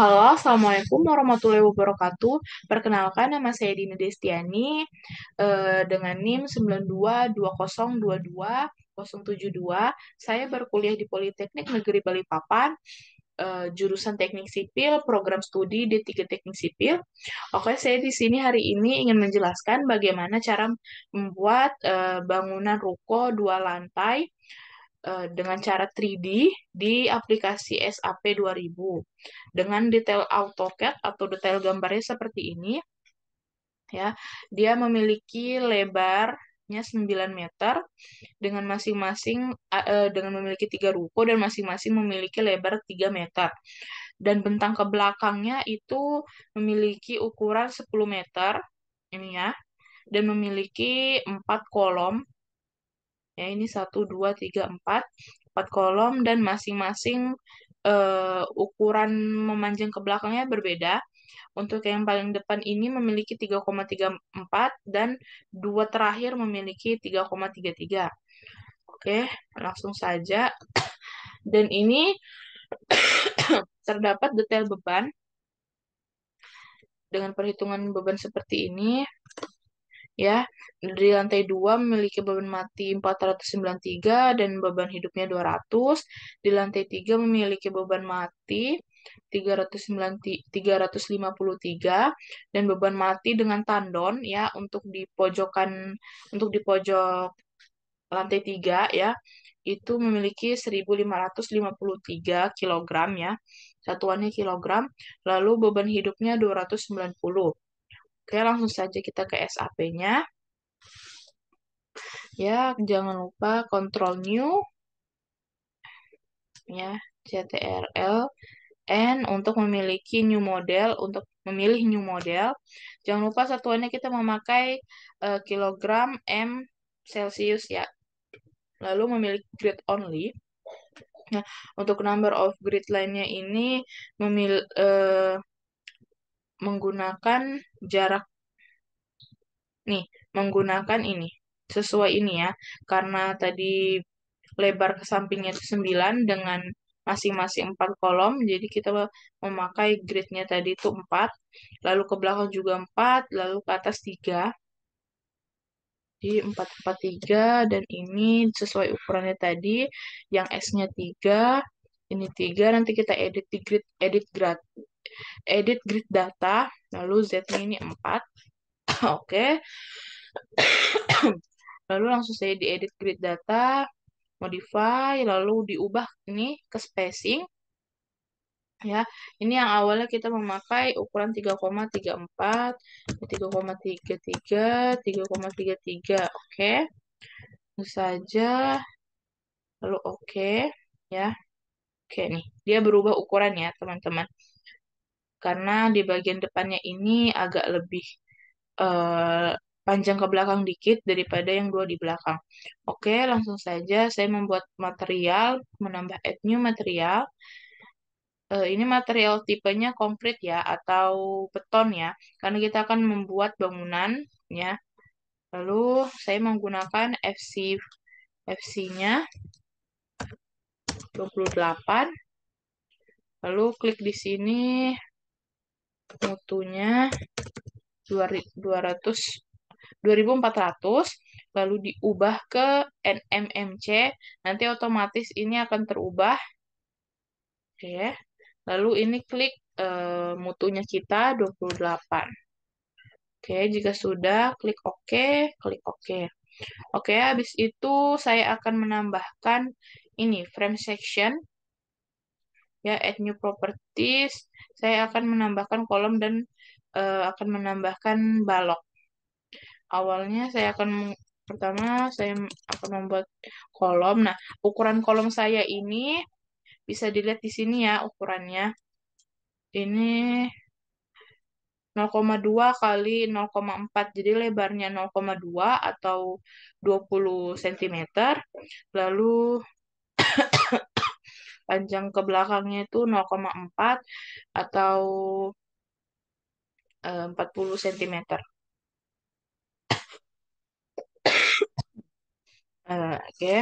Halo, Assalamualaikum warahmatullahi wabarakatuh. Perkenalkan nama saya Dini Destiani eh, dengan NIM 922022072072. Saya berkuliah di Politeknik Negeri Balikpapan eh, jurusan Teknik Sipil, program studi D3 Teknik Sipil. Oke, saya di sini hari ini ingin menjelaskan bagaimana cara membuat eh, bangunan ruko dua lantai Eh, dengan cara 3D di aplikasi SAP 2000. Dengan detail AutoCAD atau detail gambarnya seperti ini. Ya, dia memiliki lebarnya 9 meter dengan masing-masing eh, dengan memiliki tiga ruko dan masing-masing memiliki lebar 3 meter. Dan bentang ke belakangnya itu memiliki ukuran 10 meter ini ya dan memiliki empat kolom ya ini 1 2 3 4 4 kolom dan masing-masing uh, ukuran memanjang ke belakangnya berbeda. Untuk yang paling depan ini memiliki 3,34 dan dua terakhir memiliki 3,33. Oke, langsung saja. Dan ini terdapat detail beban dengan perhitungan beban seperti ini ya di lantai dua memiliki beban mati 493 dan beban hidupnya 200 di lantai tiga memiliki beban mati puluh 353 dan beban mati dengan tandon ya untuk di pojokan untuk di pojok lantai 3 ya itu memiliki 1553 kg ya satuannya kilogram lalu beban hidupnya 290 Oke, langsung saja kita ke SAP-nya. Ya, jangan lupa kontrol New, ya, CTRL, N untuk memiliki new model, untuk memilih new model. Jangan lupa satuannya kita memakai uh, kilogram M Celsius ya. Lalu memilih grid only. Nah, untuk number of grid line-nya ini memil, uh, menggunakan jarak nih menggunakan ini sesuai ini ya karena tadi lebar ke sampingnya itu 9 dengan masing-masing 4 kolom jadi kita memakai gridnya tadi itu 4 lalu ke belakang juga 4 lalu ke atas 3 jadi 443 dan ini sesuai ukurannya tadi, yang S-nya 3, ini 3, nanti kita edit di grid, edit grad, edit grid data, lalu Z-nya ini 4. Oke. lalu langsung saya di edit grid data, modify, lalu diubah ini ke spacing. Ya, ini yang awalnya kita memakai ukuran 3,34, 3,33, 3,33, oke. Okay. Itu saja. Lalu oke, okay. ya. Oke okay, nih, dia berubah ukuran ya, teman-teman karena di bagian depannya ini agak lebih uh, panjang ke belakang dikit daripada yang dua di belakang. Oke, langsung saja saya membuat material, menambah add new material. Uh, ini material tipenya konkret ya, atau beton ya, karena kita akan membuat bangunan ya. Lalu saya menggunakan FC FC-nya 28. Lalu klik di sini mutunya 200 2400 lalu diubah ke NMMC nanti otomatis ini akan terubah oke lalu ini klik e, mutunya kita 28 oke jika sudah klik OK klik OK Oke, habis itu saya akan menambahkan ini frame section ya add new properties saya akan menambahkan kolom dan uh, akan menambahkan balok awalnya saya akan pertama saya akan membuat kolom nah ukuran kolom saya ini bisa dilihat di sini ya ukurannya ini 0,2 kali 0,4 jadi lebarnya 0,2 atau 20 cm lalu panjang ke belakangnya itu 0,4 atau 40 eh, cm. Eh, oke,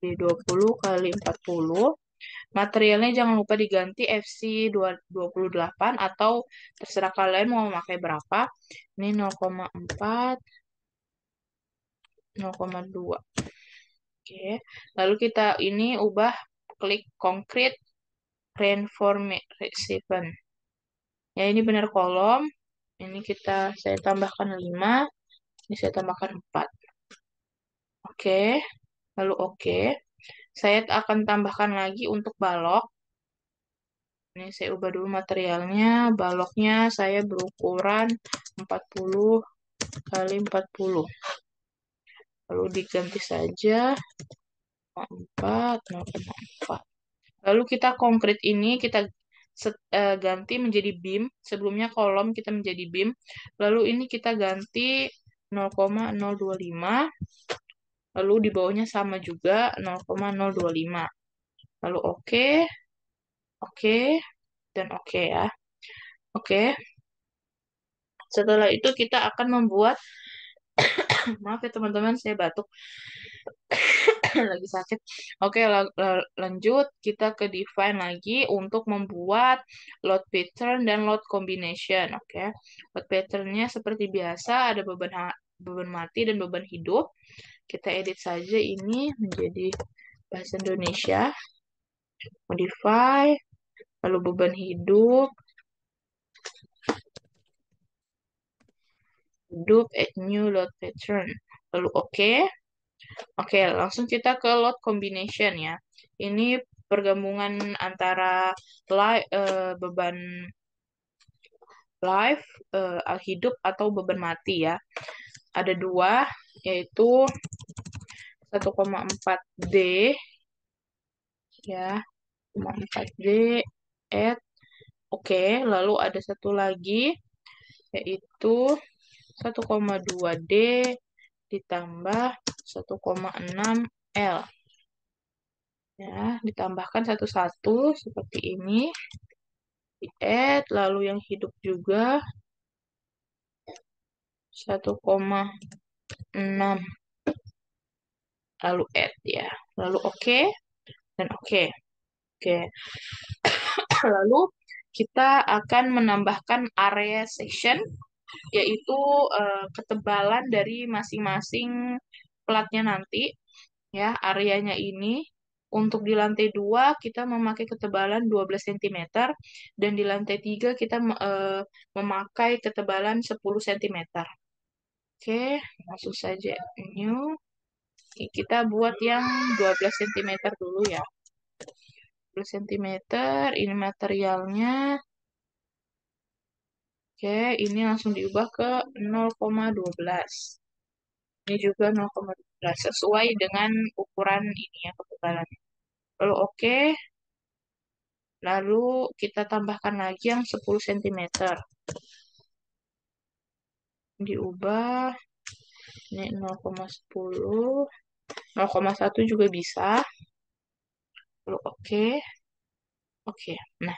di 20 kali 40. Materialnya jangan lupa diganti FC28 atau terserah kalian mau memakai berapa. Ini 0,4, 0,2. Oke, lalu kita ini ubah klik concrete reinformation. Ya, ini benar kolom. Ini kita, saya tambahkan 5. Ini saya tambahkan 4. Oke, lalu oke. Saya akan tambahkan lagi untuk balok. Ini saya ubah dulu materialnya. Baloknya saya berukuran 40 kali 40. Lalu diganti saja 0,4. Lalu kita konkret ini kita eh, ganti menjadi BIM. Sebelumnya kolom kita menjadi BIM. Lalu ini kita ganti 0,025. Lalu di bawahnya sama juga 0,025. Lalu oke. Okay. Oke. Okay. Dan oke okay ya. Oke. Okay. Setelah itu kita akan membuat maaf ya teman-teman saya batuk. lagi sakit. Oke, lanjut kita ke define lagi untuk membuat load pattern dan load combination. Oke, load patternnya seperti biasa ada beban beban mati dan beban hidup. Kita edit saja ini menjadi bahasa Indonesia. Modify, lalu beban hidup, hidup at new load pattern. Lalu oke. Okay. Oke, langsung kita ke lot combination ya. Ini pergabungan antara li- uh, beban life uh, hidup atau beban mati ya. Ada dua yaitu 1,4D ya 4D at oke okay. lalu ada satu lagi yaitu 1,2D ditambah 1,6 L. Ya, ditambahkan satu-satu seperti ini. Di add, lalu yang hidup juga 1,6 lalu add ya lalu oke okay, dan oke okay. oke okay. lalu kita akan menambahkan area section yaitu uh, ketebalan dari masing-masing platnya nanti ya areanya ini untuk di lantai 2 kita memakai ketebalan 12 cm dan di lantai 3 kita uh, memakai ketebalan 10 cm. Oke, langsung saja new. kita buat yang 12 cm dulu ya. 12 cm ini materialnya. Oke, ini langsung diubah ke 0,12. Ini juga 0,12, sesuai dengan ukuran ini ya, kebetulan. Lalu oke. Lalu kita tambahkan lagi yang 10 cm. Diubah. Ini 0,10. 0,1 juga bisa. Lalu oke. Oke, nah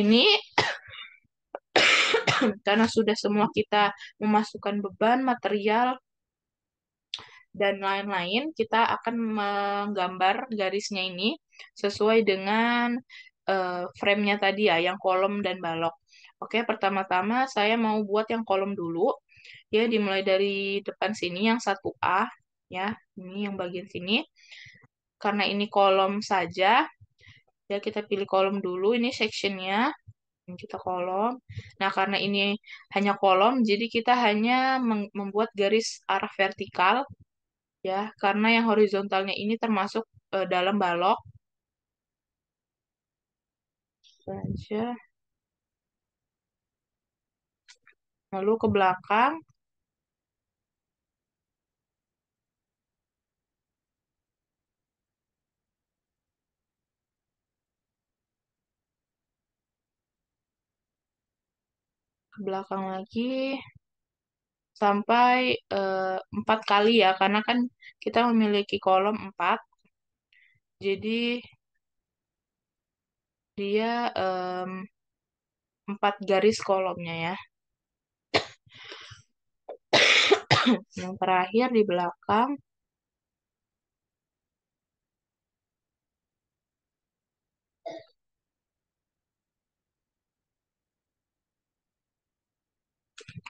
ini karena sudah semua kita memasukkan beban material dan lain-lain, kita akan menggambar garisnya ini sesuai dengan uh, frame-nya tadi ya, yang kolom dan balok. Oke, pertama-tama saya mau buat yang kolom dulu. Ya, dimulai dari depan sini yang 1A ya, ini yang bagian sini. Karena ini kolom saja, ya kita pilih kolom dulu, ini section-nya kita gitu, kolom. Nah, karena ini hanya kolom, jadi kita hanya membuat garis arah vertikal, ya, karena yang horizontalnya ini termasuk e, dalam balok. Saja. Lalu ke belakang, ke belakang lagi sampai eh, empat kali ya karena kan kita memiliki kolom empat jadi dia empat garis kolomnya ya yang terakhir di belakang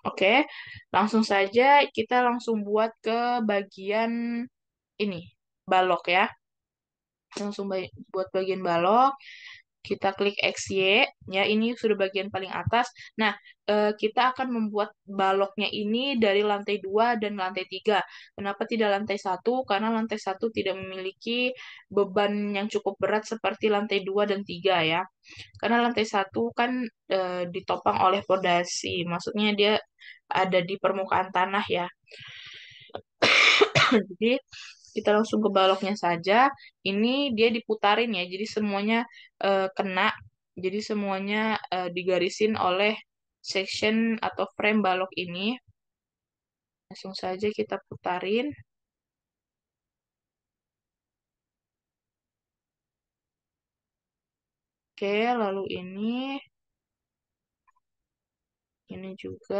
Oke, langsung saja kita langsung buat ke bagian ini, balok ya. Langsung buat bagian balok. Kita klik XY, ya ini sudah bagian paling atas. Nah, eh, kita akan membuat baloknya ini dari lantai 2 dan lantai 3. Kenapa tidak lantai 1? Karena lantai 1 tidak memiliki beban yang cukup berat seperti lantai 2 dan 3 ya. Karena lantai 1 kan eh, ditopang oleh fondasi maksudnya dia ada di permukaan tanah ya. Jadi kita langsung ke baloknya saja. Ini dia diputarin ya, jadi semuanya uh, kena. Jadi semuanya uh, digarisin oleh section atau frame balok ini. Langsung saja kita putarin. Oke, lalu ini. Ini juga.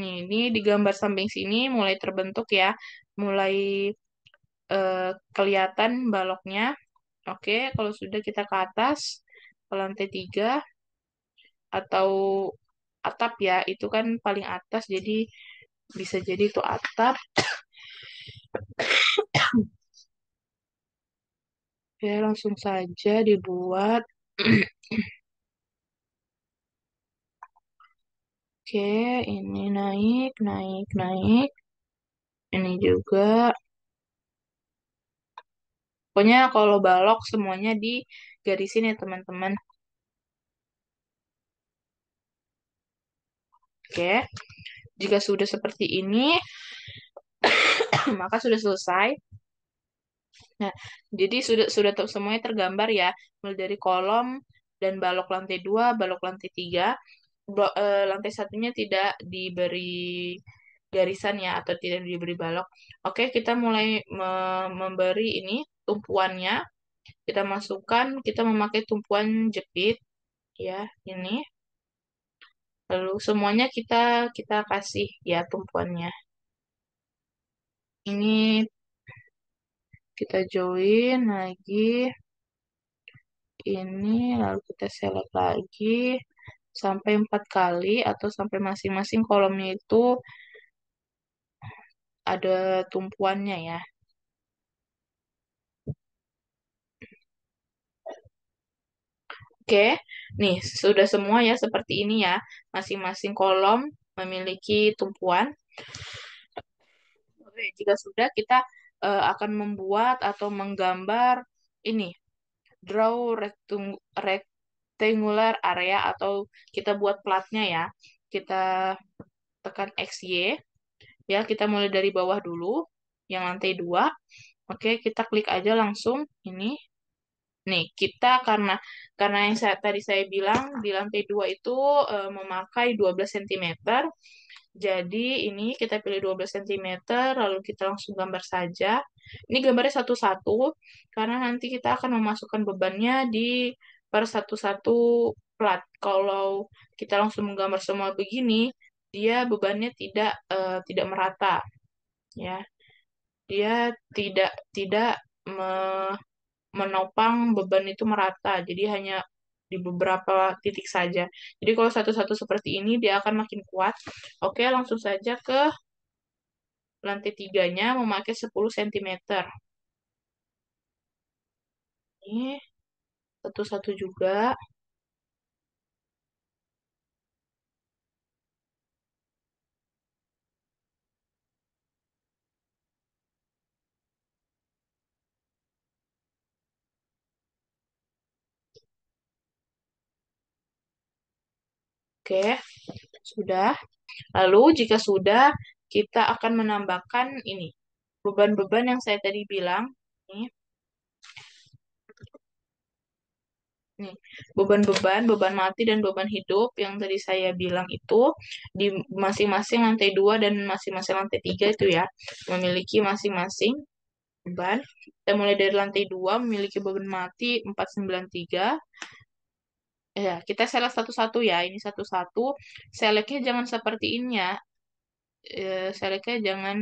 Nih, ini di gambar samping sini mulai terbentuk ya, mulai eh, kelihatan baloknya. Oke, kalau sudah kita ke atas, ke lantai tiga atau atap ya, itu kan paling atas, jadi bisa jadi itu atap. ya, langsung saja dibuat. Oke, ini naik, naik, naik. Ini juga. Pokoknya kalau balok semuanya di garis ini, ya, teman-teman. Oke. Jika sudah seperti ini, maka sudah selesai. Nah, jadi sudah sudah semuanya tergambar ya, mulai dari kolom dan balok lantai 2, balok lantai 3 blok, e, eh, lantai satunya tidak diberi garisan ya atau tidak diberi balok. Oke, kita mulai me memberi ini tumpuannya. Kita masukkan, kita memakai tumpuan jepit ya, ini. Lalu semuanya kita kita kasih ya tumpuannya. Ini kita join lagi. Ini lalu kita select lagi sampai empat kali atau sampai masing-masing kolomnya itu ada tumpuannya ya. Oke, nih sudah semua ya seperti ini ya. Masing-masing kolom memiliki tumpuan. Oke, jika sudah kita uh, akan membuat atau menggambar ini draw rectangle. rect rectangular area atau kita buat platnya ya. Kita tekan X Y. Ya, kita mulai dari bawah dulu, yang lantai 2. Oke, kita klik aja langsung ini. Nih, kita karena karena yang saya, tadi saya bilang di lantai 2 itu e, memakai 12 cm. Jadi ini kita pilih 12 cm, lalu kita langsung gambar saja. Ini gambarnya satu-satu, karena nanti kita akan memasukkan bebannya di per satu-satu plat. Kalau kita langsung menggambar semua begini, dia bebannya tidak uh, tidak merata. Ya. Dia tidak tidak me menopang beban itu merata. Jadi hanya di beberapa titik saja. Jadi kalau satu-satu seperti ini dia akan makin kuat. Oke, langsung saja ke lantai tiganya memakai 10 cm. Ini satu-satu juga. Oke, sudah. Lalu jika sudah, kita akan menambahkan ini, beban-beban yang saya tadi bilang. Ini. nih beban-beban beban mati dan beban hidup yang tadi saya bilang itu di masing-masing lantai dua dan masing-masing lantai tiga itu ya memiliki masing-masing beban kita mulai dari lantai dua memiliki beban mati 493 ya kita select satu-satu ya ini satu-satu seleknya jangan seperti ini ya eh seleknya jangan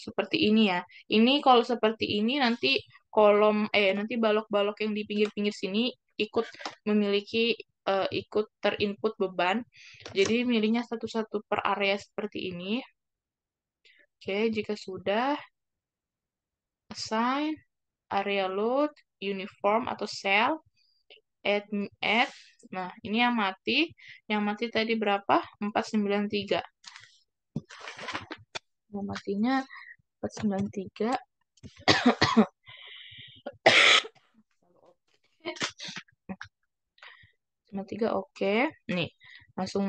seperti ini ya ini kalau seperti ini nanti kolom eh nanti balok-balok yang di pinggir-pinggir sini ikut memiliki uh, ikut terinput beban. Jadi milihnya satu-satu per area seperti ini. Oke, jika sudah assign area load uniform atau cell add add. Nah, ini yang mati. Yang mati tadi berapa? 493. Yang matinya 493. tiga. 53 oke. Okay. Nih, langsung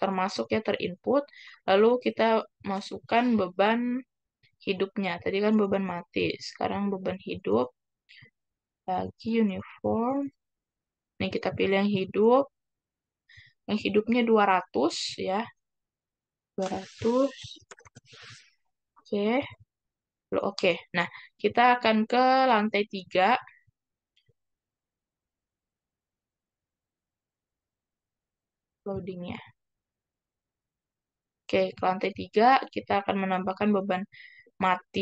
termasuk ya terinput. Lalu kita masukkan beban hidupnya. Tadi kan beban mati, sekarang beban hidup. Lagi uniform. Nih kita pilih yang hidup. Yang hidupnya 200 ya. 200. Oke. Okay. Oke. Okay. Nah, kita akan ke lantai 3 loadingnya. Oke, ke lantai 3 kita akan menambahkan beban mati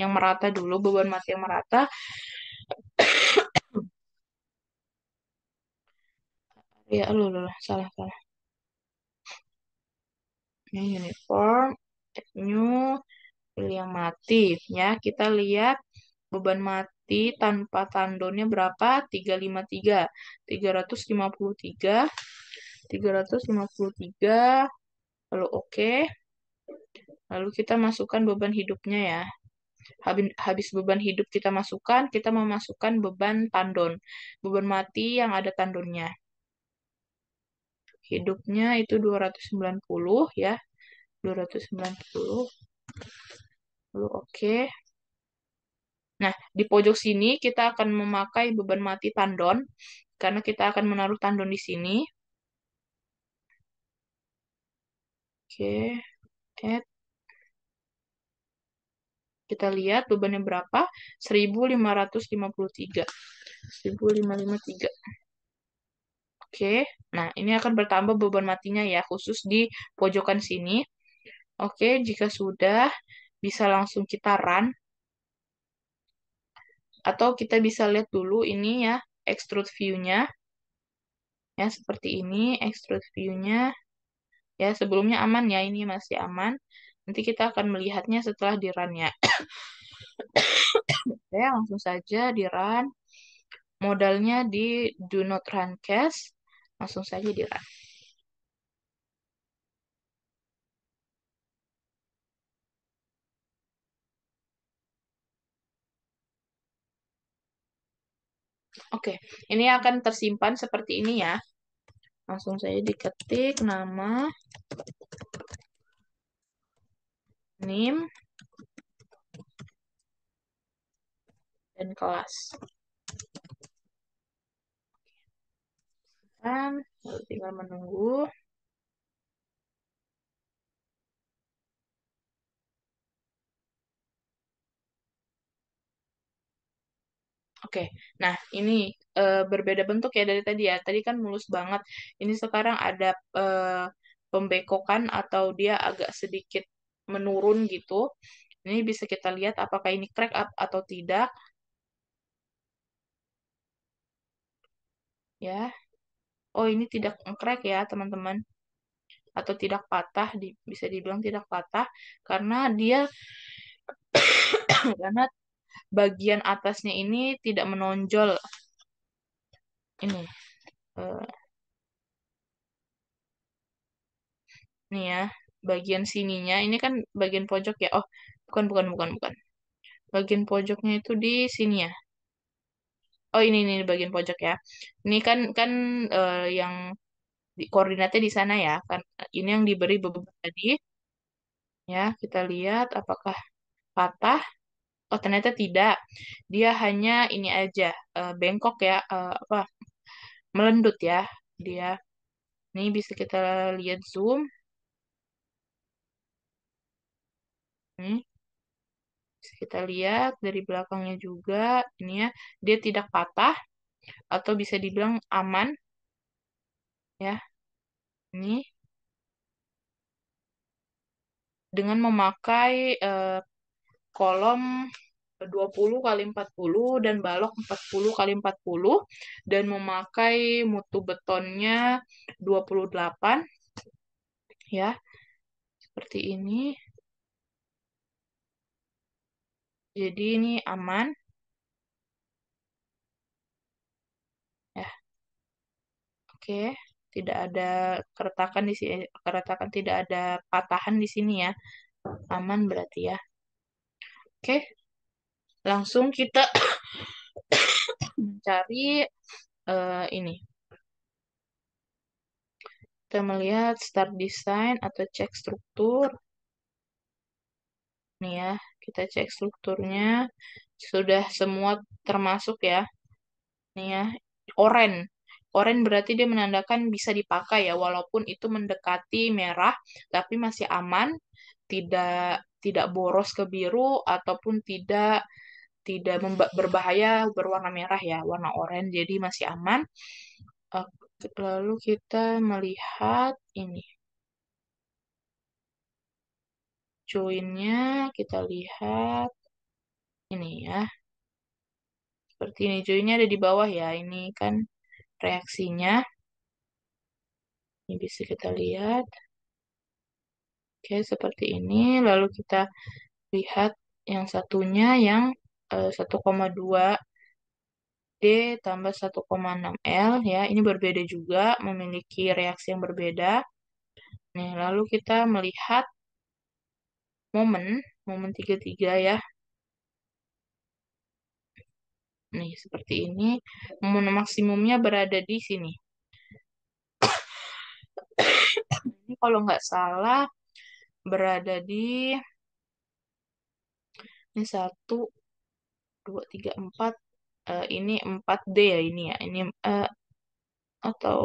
yang merata dulu, beban mati yang merata. ya, lu, lu, salah, salah. Ini uniform, new, pilih yang mati. Ya, kita lihat beban mati tanpa tandonnya berapa? 353. 353 353. Lalu oke. Okay. Lalu kita masukkan beban hidupnya ya. Habis beban hidup kita masukkan, kita memasukkan beban tandon. Beban mati yang ada tandonnya. Hidupnya itu 290 ya. 290. Lalu oke. Okay. Nah, di pojok sini kita akan memakai beban mati tandon karena kita akan menaruh tandon di sini. Oke, add. Kita lihat bebannya berapa? 1553. 1553. Oke, nah ini akan bertambah beban matinya ya, khusus di pojokan sini. Oke, jika sudah, bisa langsung kita run. Atau kita bisa lihat dulu ini ya, extrude view-nya. Ya, seperti ini, extrude view-nya. Ya, sebelumnya aman ya, ini masih aman. Nanti kita akan melihatnya setelah di run ya Oke, langsung saja di run. Modalnya di do not run cash. Langsung saja di run. Oke, ini akan tersimpan seperti ini ya. Langsung saja diketik nama NIM dan kelas. Dan tinggal menunggu. Oke, nah ini e, berbeda bentuk ya dari tadi ya. Tadi kan mulus banget. Ini sekarang ada e, pembekokan atau dia agak sedikit menurun gitu. Ini bisa kita lihat apakah ini crack up atau tidak. Ya. Oh, ini tidak crack ya, teman-teman. Atau tidak patah, bisa dibilang tidak patah karena dia karena bagian atasnya ini tidak menonjol. Ini. Uh, nih ya, bagian sininya. Ini kan bagian pojok ya. Oh, bukan, bukan, bukan, bukan. Bagian pojoknya itu di sini ya. Oh, ini, ini bagian pojok ya. Ini kan, kan uh, yang di, koordinatnya di sana ya. Kan, ini yang diberi beban tadi. Ya, kita lihat apakah patah oh ternyata tidak dia hanya ini aja uh, eh, bengkok ya uh, apa melendut ya dia ini bisa kita lihat zoom ini hmm. bisa kita lihat dari belakangnya juga ini ya dia tidak patah atau bisa dibilang aman ya ini dengan memakai uh, kolom 20 kali 40 dan balok 40 kali 40 dan memakai mutu betonnya 28 ya. Seperti ini. Jadi ini aman. Ya. Oke, tidak ada keretakan di sini keretakan tidak ada patahan di sini ya. Aman berarti ya. Oke, langsung kita mencari uh, ini. Kita melihat start design atau cek struktur. Nih ya, kita cek strukturnya. Sudah semua termasuk ya. Nih ya, orange. Orange berarti dia menandakan bisa dipakai ya, walaupun itu mendekati merah, tapi masih aman, tidak tidak boros ke biru ataupun tidak tidak berbahaya berwarna merah ya, warna oranye jadi masih aman. Lalu kita melihat ini. Joinnya kita lihat ini ya. Seperti ini joinnya ada di bawah ya. Ini kan reaksinya. Ini bisa kita lihat. Oke, seperti iya, ini. Lalu kita lihat yang satunya yang uh, eh, 1,2 D tambah 1,6 L ya. Ini berbeda juga, memiliki reaksi yang berbeda. Nih, lalu kita melihat momen, momen 33 ya. Nih, seperti ini. Momen maksimumnya berada di sini. ini kalau nggak salah berada di ini satu dua tiga empat uh, ini empat d ya ini ya ini uh, atau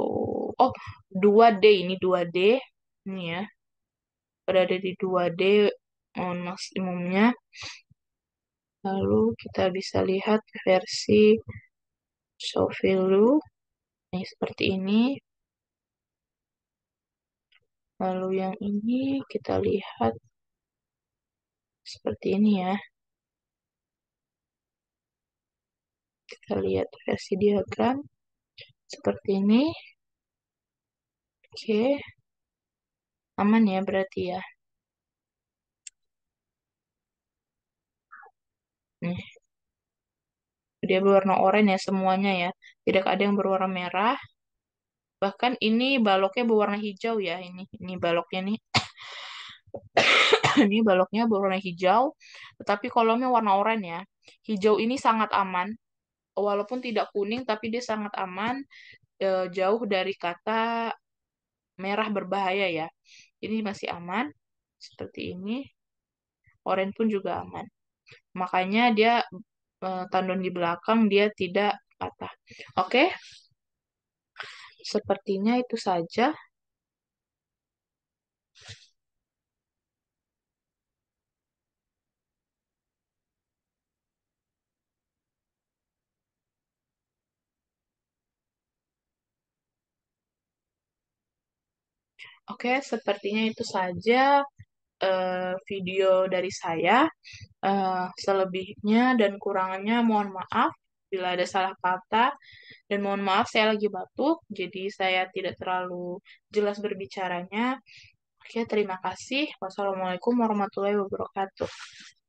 oh dua d ini dua d ini ya berada di dua d mohon maksimumnya lalu kita bisa lihat versi Sofilu ini seperti ini Lalu yang ini kita lihat seperti ini ya. Kita lihat versi diagram seperti ini. Oke. Aman ya berarti ya. Nih. Dia berwarna oranye ya semuanya ya. Tidak ada yang berwarna merah bahkan ini baloknya berwarna hijau ya ini ini baloknya nih ini baloknya berwarna hijau tetapi kolomnya warna oranye ya hijau ini sangat aman walaupun tidak kuning tapi dia sangat aman e, jauh dari kata merah berbahaya ya ini masih aman seperti ini oranye pun juga aman makanya dia e, tandon di belakang dia tidak patah oke okay? Sepertinya itu saja. Oke, sepertinya itu saja uh, video dari saya. Uh, selebihnya dan kurangannya mohon maaf bila ada salah kata dan mohon maaf saya lagi batuk jadi saya tidak terlalu jelas berbicaranya. Oke, terima kasih. Wassalamualaikum warahmatullahi wabarakatuh.